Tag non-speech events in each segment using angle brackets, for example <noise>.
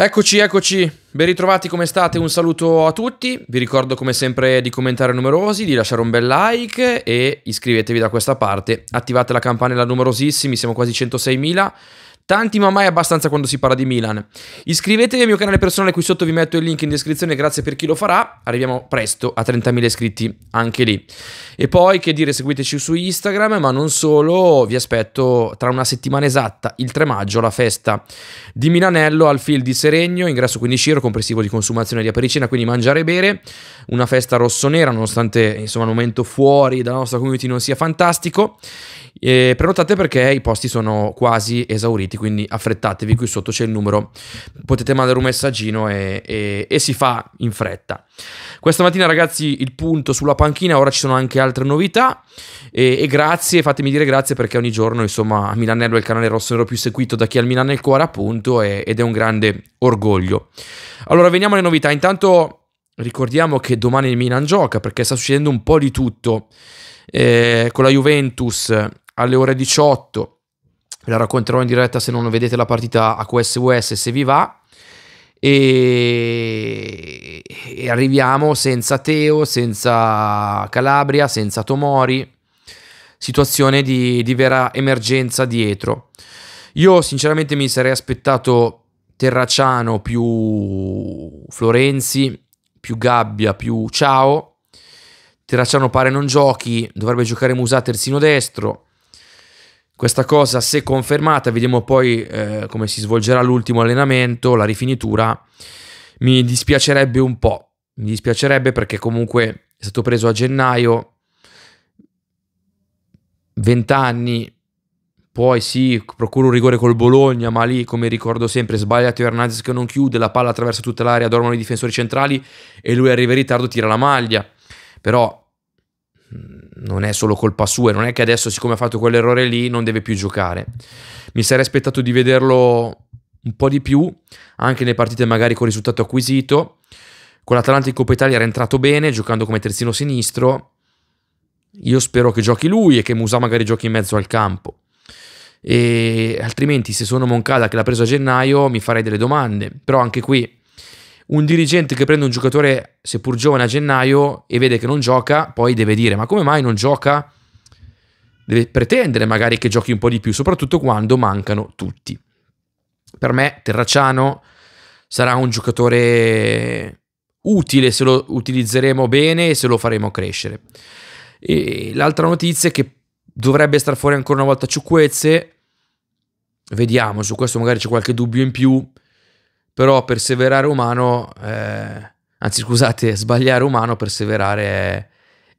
Eccoci, eccoci, ben ritrovati come state, un saluto a tutti, vi ricordo come sempre di commentare numerosi, di lasciare un bel like e iscrivetevi da questa parte, attivate la campanella numerosissimi, siamo quasi 106.000, Tanti ma mai abbastanza quando si parla di Milan. Iscrivetevi al mio canale personale qui sotto, vi metto il link in descrizione, grazie per chi lo farà. Arriviamo presto a 30.000 iscritti anche lì. E poi che dire, seguiteci su Instagram, ma non solo, vi aspetto tra una settimana esatta, il 3 maggio, la festa di Milanello al field di Seregno, ingresso 15 euro, complessivo di consumazione di apericena, quindi mangiare e bere. Una festa rossonera, nonostante insomma il momento fuori dalla nostra community non sia fantastico. E prenotate perché i posti sono quasi esauriti quindi affrettatevi, qui sotto c'è il numero, potete mandare un messaggino e, e, e si fa in fretta. Questa mattina ragazzi il punto sulla panchina, ora ci sono anche altre novità e, e grazie, fatemi dire grazie perché ogni giorno insomma Milanello è il canale rossonero più seguito da chi ha il Milan nel cuore appunto ed è un grande orgoglio. Allora veniamo alle novità, intanto ricordiamo che domani il Milan gioca perché sta succedendo un po' di tutto eh, con la Juventus alle ore 18 ve la racconterò in diretta se non vedete la partita a QSUS se vi va. E... e arriviamo senza Teo, senza Calabria, senza Tomori, situazione di, di vera emergenza dietro. Io sinceramente mi sarei aspettato Terracciano più Florenzi, più Gabbia, più Ciao. Terracciano pare non giochi, dovrebbe giocare Musà terzino destro. Questa cosa, se confermata, vediamo poi eh, come si svolgerà l'ultimo allenamento, la rifinitura. Mi dispiacerebbe un po', mi dispiacerebbe perché comunque è stato preso a gennaio, 20 anni, poi sì, procura un rigore col Bologna, ma lì, come ricordo sempre, sbaglia Teo Hernandez che non chiude, la palla attraversa tutta l'area, dormono i difensori centrali e lui arriva in ritardo, tira la maglia. Però non è solo colpa sua, non è che adesso siccome ha fatto quell'errore lì non deve più giocare. Mi sarei aspettato di vederlo un po' di più, anche nelle partite magari con risultato acquisito. Con l'Atalanta in Coppa Italia era entrato bene, giocando come terzino sinistro. Io spero che giochi lui e che Musa magari giochi in mezzo al campo. E altrimenti se sono Moncada che l'ha preso a gennaio mi farei delle domande, però anche qui un dirigente che prende un giocatore, seppur giovane, a gennaio e vede che non gioca, poi deve dire ma come mai non gioca? Deve pretendere magari che giochi un po' di più, soprattutto quando mancano tutti. Per me Terracciano sarà un giocatore utile se lo utilizzeremo bene e se lo faremo crescere. E l'altra notizia è che dovrebbe star fuori ancora una volta Ciucquezze, vediamo, su questo magari c'è qualche dubbio in più, però perseverare umano, eh, anzi scusate, <laughs> sbagliare umano, perseverare è,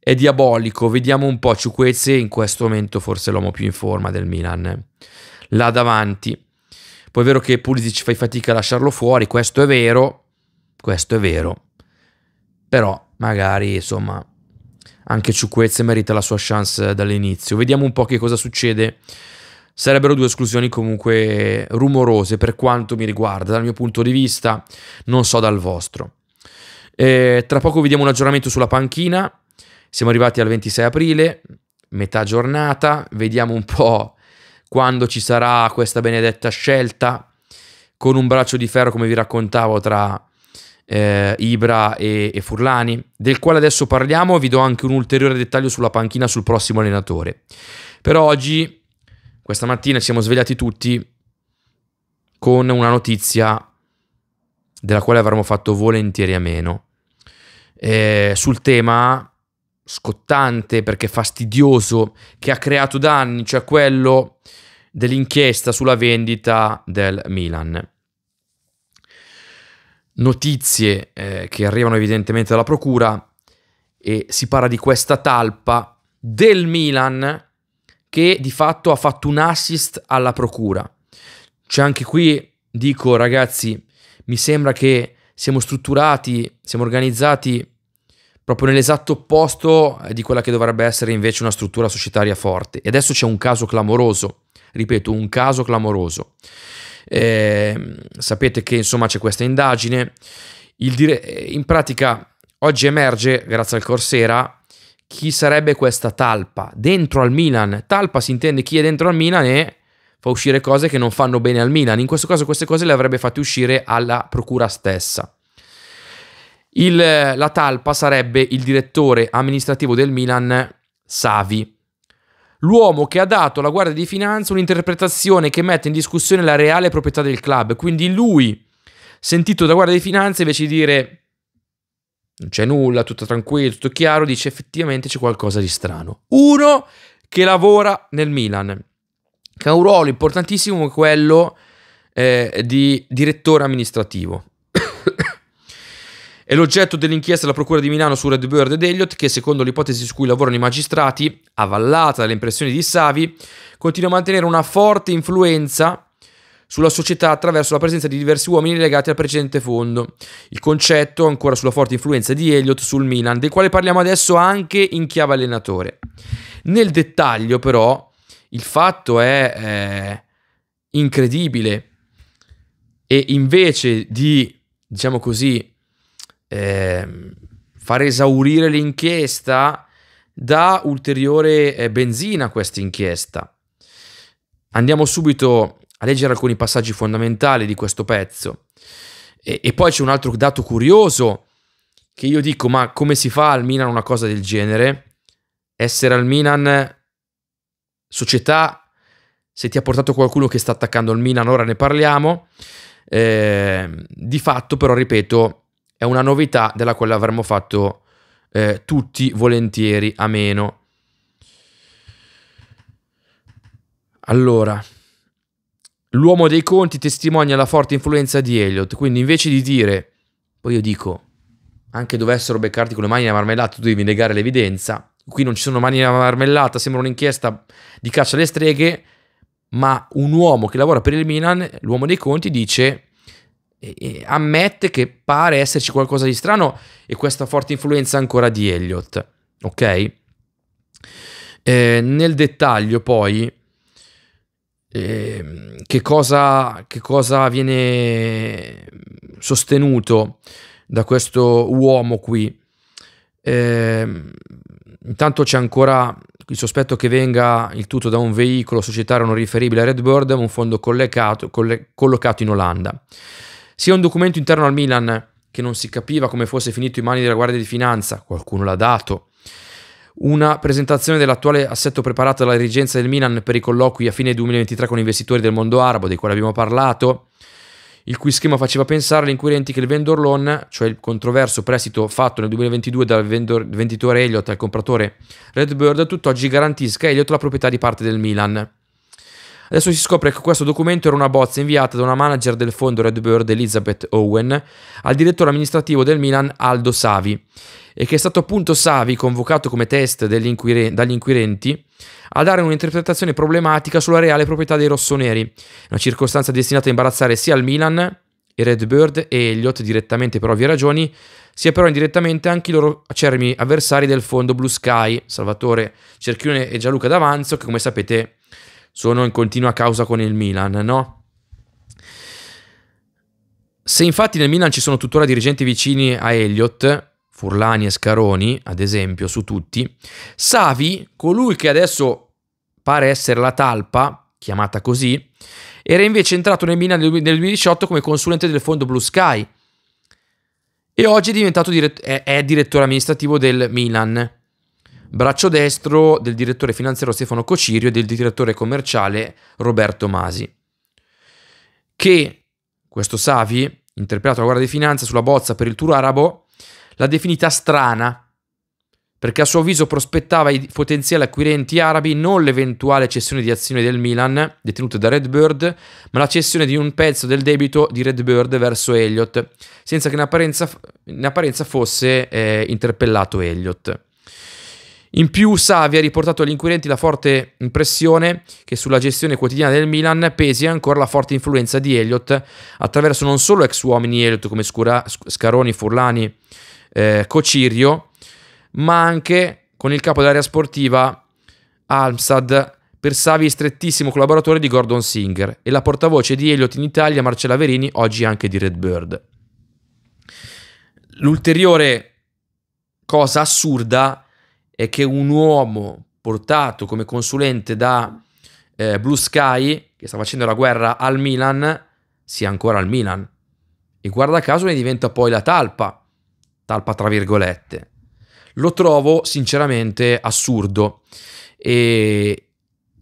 è diabolico. Vediamo un po' Ciuquezze, in questo momento forse l'uomo più in forma del Milan, là davanti. Poi è vero che Pulisic fai fatica a lasciarlo fuori, questo è vero, questo è vero. Però magari, insomma, anche Ciuquezze merita la sua chance dall'inizio. Vediamo un po' che cosa succede Sarebbero due esclusioni comunque rumorose per quanto mi riguarda, dal mio punto di vista, non so dal vostro. E eh, tra poco vediamo un aggiornamento sulla panchina, siamo arrivati al 26 aprile, metà giornata, vediamo un po' quando ci sarà questa benedetta scelta con un braccio di ferro come vi raccontavo tra eh, Ibra e, e Furlani, del quale adesso parliamo, vi do anche un ulteriore dettaglio sulla panchina sul prossimo allenatore. Per oggi questa mattina ci siamo svegliati tutti con una notizia della quale avremmo fatto volentieri a meno. Eh, sul tema scottante perché fastidioso che ha creato danni, cioè quello dell'inchiesta sulla vendita del Milan. Notizie eh, che arrivano evidentemente dalla procura e si parla di questa talpa del Milan che di fatto ha fatto un assist alla procura. Cioè anche qui dico ragazzi, mi sembra che siamo strutturati, siamo organizzati proprio nell'esatto opposto eh, di quella che dovrebbe essere invece una struttura societaria forte. E adesso c'è un caso clamoroso, ripeto, un caso clamoroso. Eh, sapete che insomma c'è questa indagine, dire- in pratica oggi emerge, grazie al Corsera, chi sarebbe questa talpa dentro al Milan. Talpa si intende chi è dentro al Milan e fa uscire cose che non fanno bene al Milan. In questo caso queste cose le avrebbe fatte uscire alla procura stessa. Il, la talpa sarebbe il direttore amministrativo del Milan, Savi. L'uomo che ha dato alla Guardia di Finanza un'interpretazione che mette in discussione la reale proprietà del club. Quindi lui, sentito da Guardia di Finanza, invece di dire non c'è nulla, tutto tranquillo, tutto chiaro, dice effettivamente c'è qualcosa di strano. Uno che lavora nel Milan, che ha un ruolo importantissimo quello eh, di direttore amministrativo. <coughs> È l'oggetto dell'inchiesta della Procura di Milano su Red Bird ed Elliott che, secondo l'ipotesi su cui lavorano i magistrati, avallata dalle impressioni di Savi, continua a mantenere una forte influenza sulla società attraverso la presenza di diversi uomini legati al precedente fondo. Il concetto ancora sulla forte influenza di Elliot sul Milan, del quale parliamo adesso anche in chiave allenatore. Nel dettaglio però il fatto è eh, incredibile e invece di, diciamo così, eh, far esaurire l'inchiesta, dà ulteriore eh, benzina a questa inchiesta. Andiamo subito a leggere alcuni passaggi fondamentali di questo pezzo. E, e poi c'è un altro dato curioso che io dico, ma come si fa al Milan una cosa del genere? Essere al Milan società, se ti ha portato qualcuno che sta attaccando il Milan, ora ne parliamo. Eh, di fatto, però, ripeto, è una novità della quale avremmo fatto eh, tutti volentieri a meno. Allora, l'uomo dei conti testimonia la forte influenza di Elliot, quindi invece di dire, poi io dico, anche dovessero beccarti con le mani nella marmellata, tu devi negare l'evidenza, qui non ci sono mani nella marmellata, sembra un'inchiesta di caccia alle streghe, ma un uomo che lavora per il Milan, l'uomo dei conti, dice ammette che pare esserci qualcosa di strano e questa forte influenza ancora di Elliot. Ok? Eh, nel dettaglio, poi, Ehm, che, cosa, che cosa viene sostenuto da questo uomo qui. Eh, intanto c'è ancora il sospetto che venga il tutto da un veicolo societario non riferibile a Redbird, un fondo collegato, coll collocato in Olanda. Sia un documento interno al Milan che non si capiva come fosse finito in mani della Guardia di Finanza, qualcuno l'ha dato, una presentazione dell'attuale assetto preparato dalla dirigenza del Milan per i colloqui a fine 2023 con investitori del mondo arabo, dei quali abbiamo parlato, il cui schema faceva pensare agli inquirenti che il vendor loan, cioè il controverso prestito fatto nel 2022 dal vendor, venditore Elliott al compratore Redbird, tutt'oggi garantisca a Elliott la proprietà di parte del Milan. Adesso si scopre che questo documento era una bozza inviata da una manager del fondo Redbird Elizabeth Owen al direttore amministrativo del Milan Aldo Savi e che è stato appunto Savi, convocato come test inquire- dagli inquirenti, a dare un'interpretazione problematica sulla reale proprietà dei rossoneri, una circostanza destinata a imbarazzare sia il Milan, i Bird e Elliott direttamente per ovvie ragioni, sia però indirettamente anche i loro acermi avversari del fondo Blue Sky, Salvatore Cerchione e Gianluca D'Avanzo, che come sapete sono in continua causa con il Milan, no? Se infatti nel Milan ci sono tuttora dirigenti vicini a Elliott, Furlani e Scaroni, ad esempio, su tutti, Savi, colui che adesso pare essere la talpa, chiamata così, era invece entrato nel Milan nel 2018 come consulente del fondo Blue Sky e oggi è diventato diret- è, è direttore amministrativo del Milan braccio destro del direttore finanziario Stefano Cocirio e del direttore commerciale Roberto Masi, che questo Savi, interpretato alla Guardia di Finanza sulla bozza per il tour arabo, l'ha definita strana, perché a suo avviso prospettava ai potenziali acquirenti arabi non l'eventuale cessione di azioni del Milan, detenute da Redbird, ma la cessione di un pezzo del debito di Redbird verso Elliott, senza che in apparenza, in apparenza fosse eh, interpellato Elliott. In più, Savi ha riportato agli inquirenti la forte impressione che sulla gestione quotidiana del Milan pesi ancora la forte influenza di Elliott, attraverso non solo ex uomini Elliott come Scura, Scaroni, Furlani, eh, Cocirio, ma anche con il capo dell'area sportiva Almsad per strettissimo collaboratore di Gordon Singer e la portavoce di Elliott in Italia Marcella Verini, oggi anche di Redbird. L'ulteriore cosa assurda è che un uomo portato come consulente da eh, Blue Sky, che sta facendo la guerra al Milan, sia ancora al Milan. E guarda caso ne diventa poi la talpa, talpa tra virgolette. Lo trovo sinceramente assurdo e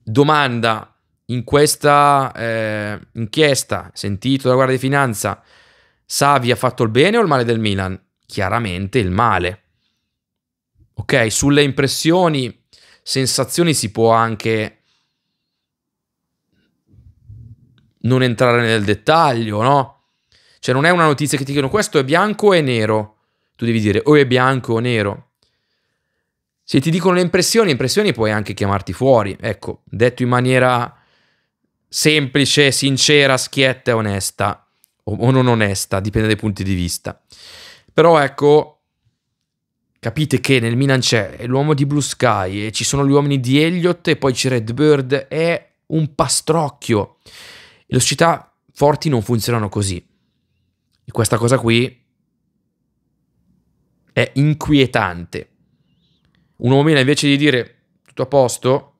domanda in questa eh, inchiesta sentito dalla Guardia di Finanza Savi ha fatto il bene o il male del Milan? Chiaramente il male. Ok, sulle impressioni, sensazioni si può anche non entrare nel dettaglio, no? Cioè non è una notizia che ti chiedono questo è bianco e nero. Tu devi dire o è bianco o nero. Se ti dicono le impressioni, impressioni puoi anche chiamarti fuori. Ecco, detto in maniera semplice, sincera, schietta e onesta, o, non onesta, dipende dai punti di vista. Però ecco, capite che nel Milan c'è l'uomo di Blue Sky e ci sono gli uomini di Elliot e poi c'è Red Bird, è un pastrocchio. E le società forti non funzionano così. E questa cosa qui è inquietante. Un uomini invece di dire tutto a posto,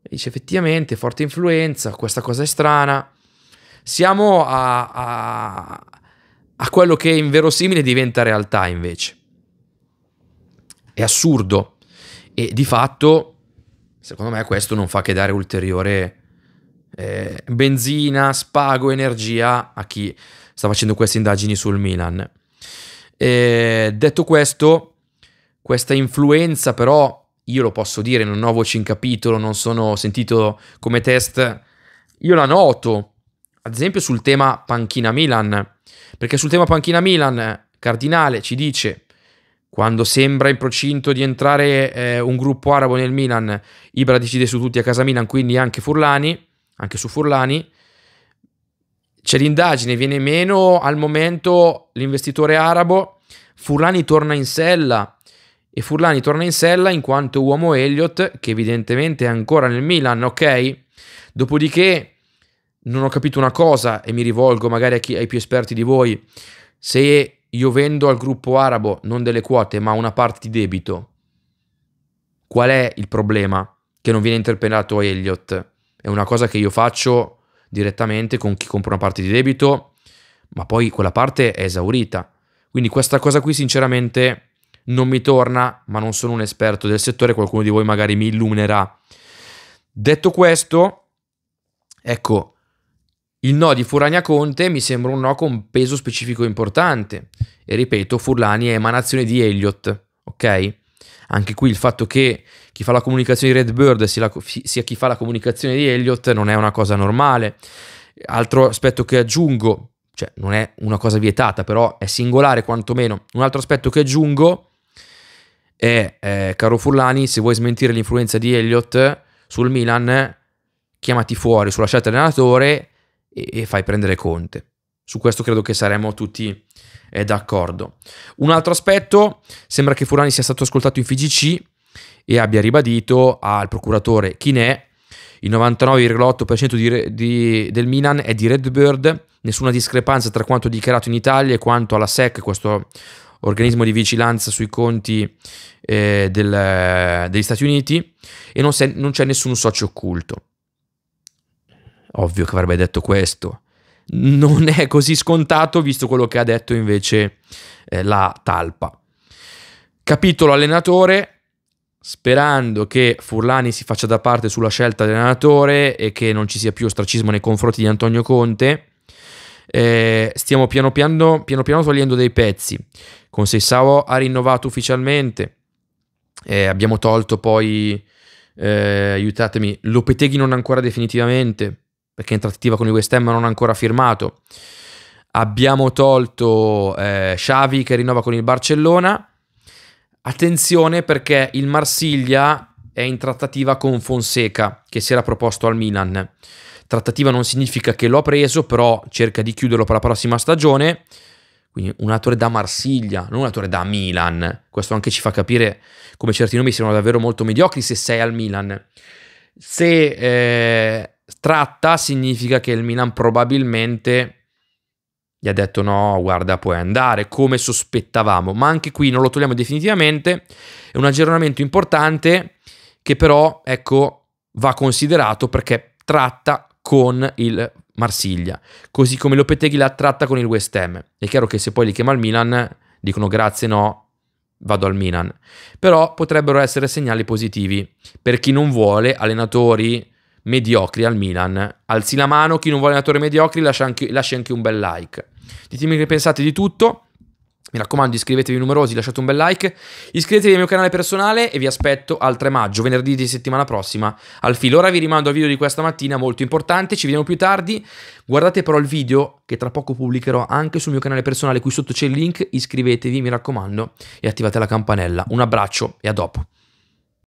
dice effettivamente forte influenza, questa cosa è strana. Siamo a, a, a quello che inverosimile diventa realtà invece. È assurdo e di fatto, secondo me, questo non fa che dare ulteriore eh, benzina, spago, energia a chi sta facendo queste indagini sul Milan. Eh, detto questo, questa influenza però, io lo posso dire, non ho voce in capitolo, non sono sentito come test, io la noto, ad esempio sul tema panchina Milan, perché sul tema panchina Milan Cardinale ci dice quando sembra in procinto di entrare eh, un gruppo arabo nel Milan, Ibra decide su tutti a casa Milan, quindi anche Furlani, anche su Furlani. C'è l'indagine, viene meno al momento l'investitore arabo, Furlani torna in sella e Furlani torna in sella in quanto uomo Elliot, che evidentemente è ancora nel Milan, ok? Dopodiché non ho capito una cosa e mi rivolgo magari chi, ai più esperti di voi, se io vendo al gruppo arabo non delle quote ma una parte di debito, qual è il problema che non viene interpellato Elliot? È una cosa che io faccio direttamente con chi compra una parte di debito, ma poi quella parte è esaurita. Quindi questa cosa qui sinceramente non mi torna, ma non sono un esperto del settore, qualcuno di voi magari mi illuminerà. Detto questo, ecco, il no di Furania Conte mi sembra un no con peso specifico importante. E ripeto, Furlani è emanazione di Elliott, ok? Anche qui il fatto che chi fa la comunicazione di Redbird sia, sia chi fa la comunicazione di Elliot non è una cosa normale. Altro aspetto che aggiungo, cioè non è una cosa vietata, però è singolare quantomeno. Un altro aspetto che aggiungo è, eh, caro Furlani, se vuoi smentire l'influenza di Elliot sul Milan, chiamati fuori sulla scelta dell'allenatore e, e fai prendere Conte. Su questo credo che saremmo tutti eh, d'accordo. Un altro aspetto, sembra che Furani sia stato ascoltato in FGC e abbia ribadito al procuratore Chinè il 99,8% di, di, del Milan è di Redbird, nessuna discrepanza tra quanto dichiarato in Italia e quanto alla SEC, questo organismo di vigilanza sui conti eh, del, degli Stati Uniti, e non, se, non c'è nessun socio occulto. Ovvio che avrebbe detto questo non è così scontato visto quello che ha detto invece eh, la talpa. Capitolo allenatore, sperando che Furlani si faccia da parte sulla scelta dell'allenatore e che non ci sia più ostracismo nei confronti di Antonio Conte. Eh, stiamo piano piano, piano piano, togliendo dei pezzi. Conseissavo ha rinnovato ufficialmente. Eh, abbiamo tolto poi, eh, aiutatemi, Lopeteghi non ancora definitivamente perché in trattativa con il West Ham non ha ancora firmato. Abbiamo tolto eh, Xavi che rinnova con il Barcellona. Attenzione perché il Marsiglia è in trattativa con Fonseca che si era proposto al Milan. Trattativa non significa che lo ha preso, però cerca di chiuderlo per la prossima stagione. Quindi un attore da Marsiglia, non un attore da Milan. Questo anche ci fa capire come certi nomi siano davvero molto mediocri se sei al Milan. Se eh, tratta significa che il Milan probabilmente gli ha detto no, guarda, puoi andare, come sospettavamo, ma anche qui non lo togliamo definitivamente, è un aggiornamento importante che però, ecco, va considerato perché tratta con il Marsiglia, così come Lopeteghi la tratta con il West Ham. È chiaro che se poi li chiama il Milan, dicono grazie no, vado al Milan. Però potrebbero essere segnali positivi per chi non vuole allenatori mediocri al Milan. Alzi la mano, chi non vuole allenatori mediocri lascia anche, lascia anche un bel like. Ditemi che pensate di tutto. Mi raccomando, iscrivetevi numerosi, lasciate un bel like, iscrivetevi al mio canale personale e vi aspetto al 3 maggio, venerdì di settimana prossima, al filo. Ora vi rimando al video di questa mattina, molto importante, ci vediamo più tardi. Guardate però il video che tra poco pubblicherò anche sul mio canale personale, qui sotto c'è il link, iscrivetevi, mi raccomando, e attivate la campanella. Un abbraccio e a dopo.